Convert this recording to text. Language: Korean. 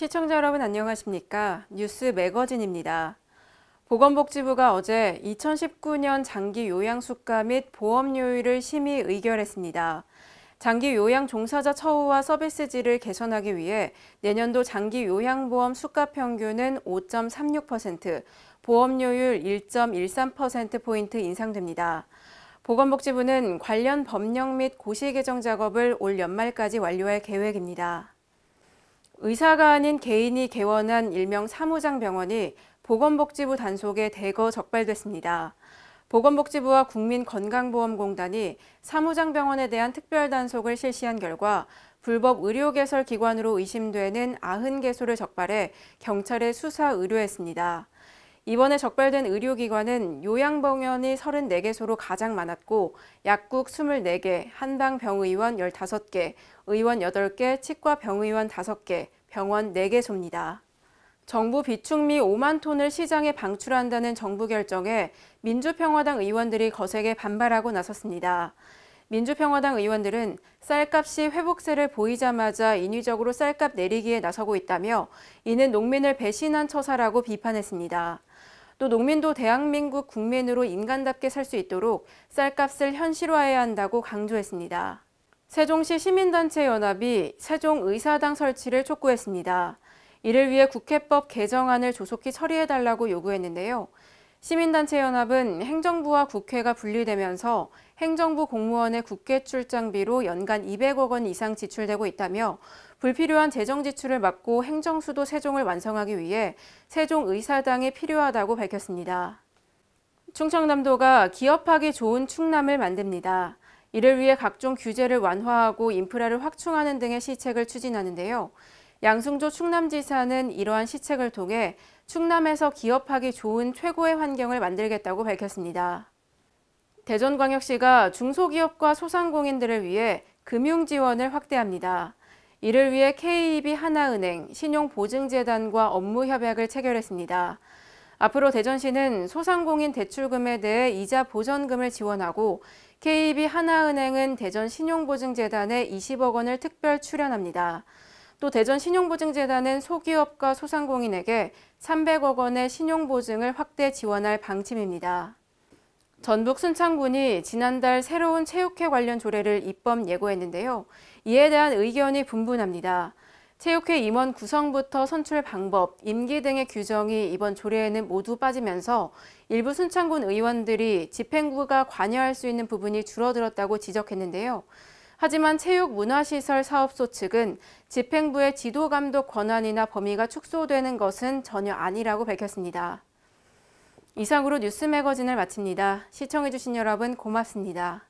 시청자 여러분 안녕하십니까? 뉴스 매거진입니다. 보건복지부가 어제 2019년 장기 요양 수가 및 보험료율을 심의 의결했습니다. 장기 요양 종사자 처우와 서비스질을 개선하기 위해 내년도 장기 요양보험 수가 평균은 5.36%, 보험료율 1.13%포인트 인상됩니다. 보건복지부는 관련 법령 및 고시 개정 작업을 올 연말까지 완료할 계획입니다. 의사가 아닌 개인이 개원한 일명 사무장 병원이 보건복지부 단속에 대거 적발됐습니다. 보건복지부와 국민건강보험공단이 사무장 병원에 대한 특별 단속을 실시한 결과 불법 의료개설 기관으로 의심되는 90개소를 적발해 경찰에 수사 의뢰했습니다. 이번에 적발된 의료기관은 요양병원이 34개소로 가장 많았고 약국 24개, 한방병의원 15개, 의원 8개, 치과병의원 5개, 병원 4개소입니다. 정부 비축미 5만 톤을 시장에 방출한다는 정부 결정에 민주평화당 의원들이 거세게 반발하고 나섰습니다. 민주평화당 의원들은 쌀값이 회복세를 보이자마자 인위적으로 쌀값 내리기에 나서고 있다며 이는 농민을 배신한 처사라고 비판했습니다. 또 농민도 대한민국 국민으로 인간답게 살 수 있도록 쌀값을 현실화해야 한다고 강조했습니다. 세종시 시민단체 연합이 세종의사당 설치를 촉구했습니다. 이를 위해 국회법 개정안을 조속히 처리해달라고 요구했는데요. 시민단체연합은 행정부와 국회가 분리되면서 행정부 공무원의 국회 출장비로 연간 200억 원 이상 지출되고 있다며 불필요한 재정 지출을 막고 행정수도 세종을 완성하기 위해 세종의사당이 필요하다고 밝혔습니다. 충청남도가 기업하기 좋은 충남을 만듭니다. 이를 위해 각종 규제를 완화하고 인프라를 확충하는 등의 시책을 추진하는데요. 양승조 충남지사는 이러한 시책을 통해 충남에서 기업하기 좋은 최고의 환경을 만들겠다고 밝혔습니다. 대전광역시가 중소기업과 소상공인들을 위해 금융 지원을 확대합니다. 이를 위해 KEB 하나은행, 신용보증재단과 업무 협약을 체결했습니다. 앞으로 대전시는 소상공인 대출금에 대해 이자 보전금을 지원하고 KEB 하나은행은 대전 신용보증재단에 20억 원을 특별 출연합니다. 또 대전 신용보증재단은 소기업과 소상공인에게 300억 원의 신용보증을 확대 지원할 방침입니다. 전북 순창군이 지난달 새로운 체육회 관련 조례를 입법 예고했는데요. 이에 대한 의견이 분분합니다. 체육회 임원 구성부터 선출 방법, 임기 등의 규정이 이번 조례에는 모두 빠지면서 일부 순창군 의원들이 집행부가 관여할 수 있는 부분이 줄어들었다고 지적했는데요. 하지만 체육문화시설 사업소 측은 집행부의 지도감독 권한이나 범위가 축소되는 것은 전혀 아니라고 밝혔습니다. 이상으로 뉴스 매거진을 마칩니다. 시청해주신 여러분 고맙습니다.